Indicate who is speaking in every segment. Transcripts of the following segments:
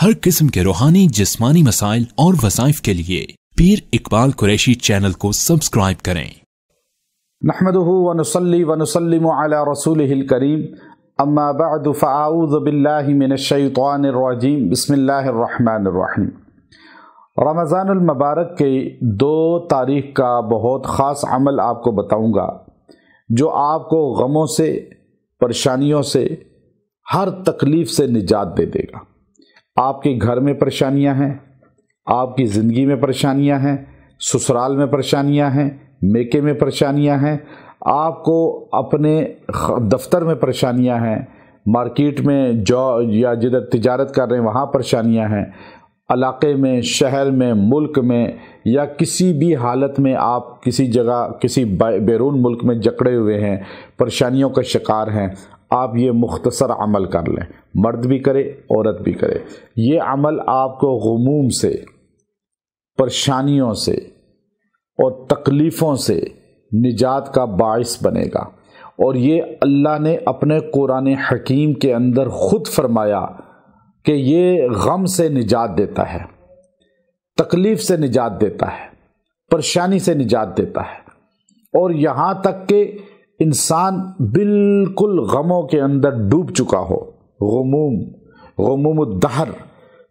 Speaker 1: हर किस्म के रूहानी जिस्मानी मसाइल और वसाइफ के लिए पीर इकबाल कुरैशी चैनल को सब्सक्राइब करें नहमदली करीम अम्माबाद फ़ाउज़बिल्लिमिनशैतवानरजीम रमज़ानमबारक के दो तारीख का बहुत ख़ास अमल आपको बताऊँगा जो आपको गमों से परेशानियों से हर तकलीफ़ से निजात दे देगा आपके घर में परेशानियां हैं आपकी ज़िंदगी में परेशानियां हैं ससुराल में परेशानियां हैं मेके में परेशानियां हैं आपको अपने दफ्तर में परेशानियां हैं मार्केट में जॉ या जिधर तिजारत कर रहे हैं वहाँ परेशानियाँ हैं इलाके में शहर में मुल्क में या किसी भी हालत में आप किसी जगह किसी बैरून मुल्क में जकड़े हुए हैं परेशानियों का शिकार हैं आप ये मुख्तसर अमल कर लें मर्द भी करे औरत भी करे ये अमल आपको गमूम से परेशानियों से और तकलीफ़ों से निजात का बायस बनेगा और ये अल्लाह ने अपने कुरान हकीम के अंदर ख़ुद फरमाया कि ये गम से निजात देता है तकलीफ़ से निजात देता है परेशानी से निजात देता है और यहाँ तक कि इंसान बिल्कुल गमों के अंदर डूब चुका हो गमूम दहर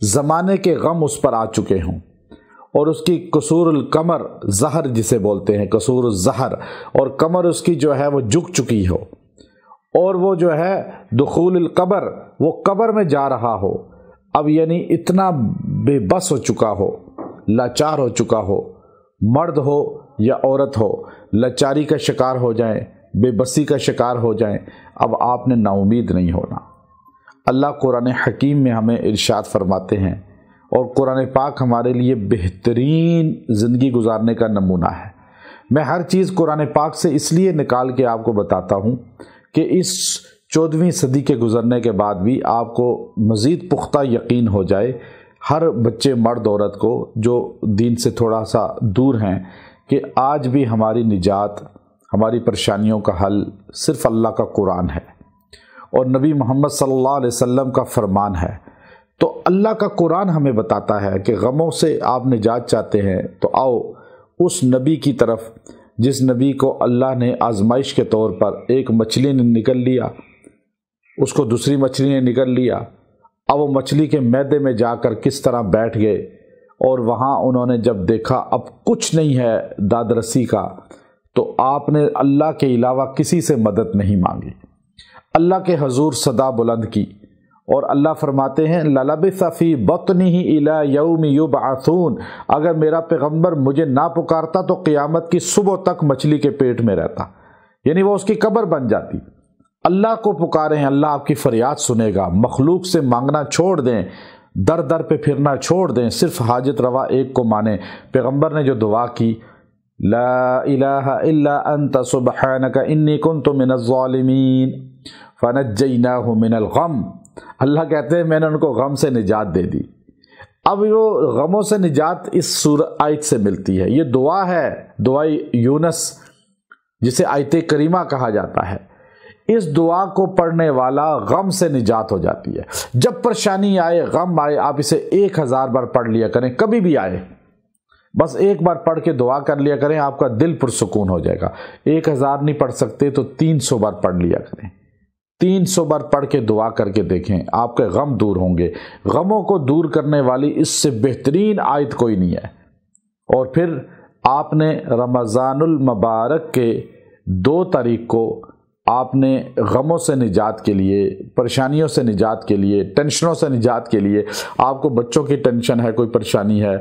Speaker 1: ज़माने के गम उस पर आ चुके हों और उसकी कसूर कमर जहर जिसे बोलते हैं कसूर जहर और कमर उसकी जो है वो झुक चुकी हो और वो जो है दखूल कबर वो कबर में जा रहा हो अब यानी इतना बेबस हो चुका हो लाचार हो चुका हो मर्द हो या औरत हो लाचारी का शिकार हो जाए बेबसी का शिकार हो जाए अब आपने नाउमीद नहीं होना अल्लाह कुरान हकीम में हमें इर्शाद फरमाते हैं और कुरान पाक हमारे लिए बेहतरीन ज़िंदगी गुजारने का नमूना है मैं हर चीज़ कुरान पाक से इसलिए निकाल के आपको बताता हूँ कि इस चौदहवीं सदी के गुज़रने के बाद भी आपको मज़ीद पुख्ता यकीन हो जाए हर बच्चे मर्द औरत को जो दीन से थोड़ा सा दूर हैं कि आज भी हमारी निजात हमारी परेशानियों का हल सिर्फ़ अल्लाह का कुरान है और नबी मोहम्मद सल्लल्लाहु अलैहि वसल्लम का फरमान है तो अल्लाह का कुरान हमें बताता है कि गमों से आप निजात चाहते हैं तो आओ उस नबी की तरफ जिस नबी को अल्लाह ने आजमाइश के तौर पर एक मछली ने निकल लिया उसको दूसरी मछली ने निकल लिया अब वो मछली के मैदे में जाकर किस तरह बैठ गए और वहाँ उन्होंने जब देखा अब कुछ नहीं है दादरसी का तो आपने अल्लाह के अलावा किसी से मदद नहीं मांगी अल्लाह के हजूर सदा बुलंद की और अल्लाह फरमाते हैं ललब सफ़ी बतनी ही इला यौम आसून अगर मेरा पैगम्बर मुझे ना पुकारता तो क़ियामत की सुबह तक मछली के पेट में रहता यानी वह उसकी कब्र बन जाती अल्लाह को पुकारें अल्लाह आपकी फ़रियाद सुनेगा मखलूक से मांगना छोड़ दें दर दर पे फिरना छोड़ दें सिर्फ हाजत रवा एक को माने पैगम्बर ने जो दुआ की لا إله إلا أنت سبحانك إني كنت من الظالمين فنجيناه من الغم अल्लाह कहते हैं मैंने उनको गम से निजात दे दी अब वो गमों से निजात इस सूर आयत से मिलती है ये दुआ है दुआई यूनस जिसे आयत करीमा कहा जाता है इस दुआ को पढ़ने वाला गम से निजात हो जाती है जब परेशानी आए गम आए आप इसे एक हज़ार बार पढ़ लिया करें कभी भी आए बस एक बार पढ़ के दुआ कर लिया करें आपका दिल पुरसकून हो जाएगा एक हज़ार नहीं पढ़ सकते तो तीन सौ बार पढ़ लिया करें तीन सौ बार पढ़ के दुआ करके देखें आपके गम दूर होंगे गमों को दूर करने वाली इससे बेहतरीन आयत कोई नहीं है और फिर आपने रमज़ानुल मुबारक के दो तारीख को आपने गमों से निजात के लिए परेशानियों से निजात के लिए टेंशनों से निजात के लिए आपको बच्चों की टेंशन है कोई परेशानी है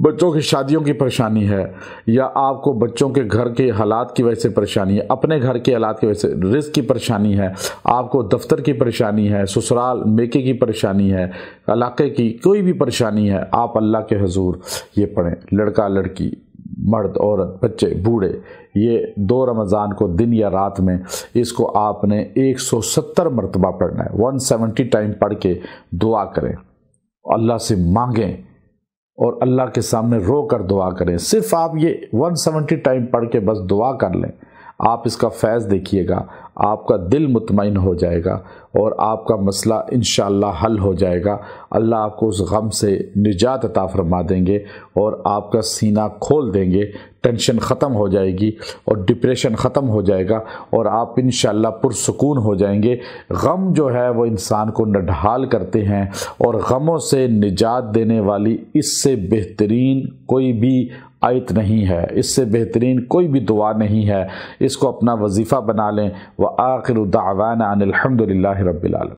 Speaker 1: बच्चों की शादियों की परेशानी है या आपको बच्चों के घर के हालात की वजह से परेशानी है अपने घर के हालात की वजह से रिस्क की परेशानी है आपको दफ्तर की परेशानी है ससुराल मेके की परेशानी है इलाके की कोई भी परेशानी है आप अल्लाह के हजूर ये पढ़ें लड़का लड़की मर्द औरत बच्चे बूढ़े ये दो रमज़ान को दिन या रात में इसको आपने 170 मरतबा पढ़ना है 170 टाइम पढ़ के दुआ करें अल्लाह से मांगें और अल्लाह के सामने रो कर दुआ करें सिर्फ आप ये 170 टाइम पढ़ के बस दुआ कर लें आप इसका फैज़ देखिएगा आपका दिल मुतमिन हो जाएगा और आपका मसला इन हल हो जाएगा अल्लाह आपको उस गम से निजात अता फरमा देंगे और आपका सीना खोल देंगे टेंशन ख़त्म हो जाएगी और डिप्रेशन ख़त्म हो जाएगा और आप इन पुरसकून हो जाएंगे गम जो है वो इंसान को नढाल करते हैं और गमों से निजात देने वाली इससे बेहतरीन कोई भी आयत नहीं है इससे बेहतरीन कोई भी दुआ नहीं है इसको अपना वजीफ़ा बना लें व आखिर दावाना अनिलहमदिल्ला रबालम